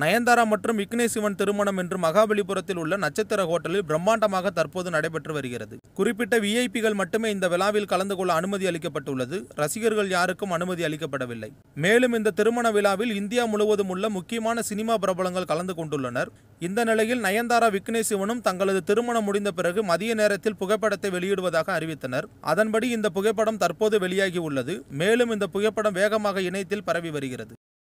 நயன்தாரா மற்றும் விக்னேஷ் சிவன் திருமணம் என்று மகாபலிபுரத்தில் உள்ள நட்சத்திர ஹோட்டலில் பிரம்மாண்டமாக தற்போது நடைபெற்று வருகிறது குறிப்பிட்ட விஐபிகள் மட்டுமே இந்த விழாவில் கலந்து கொள்ள அனுமதி அளிக்கப்பட்டுள்ளது ரசிகர்கள் யாருக்கும் அனுமதி அளிக்கப்படவில்லை மேலும் இந்த திருமண விழாவில் இந்தியா முழுவதும் உள்ள முக்கியமான சினிமா பிரபலங்கள் கலந்து கொண்டுள்ளனர் இந்த நிலையில் நயன்தாரா விக்னேஷ் சிவனும் தங்களது திருமணம் முடிந்த பிறகு மதிய நேரத்தில் புகைப்படத்தை வெளியிடுவதாக அறிவித்தனர் அதன்படி இந்த புகைப்படம் தற்போது வெளியாகி உள்ளது மேலும் இந்த புகைப்படம் வேகமாக இணையத்தில் பரவி வருகிறது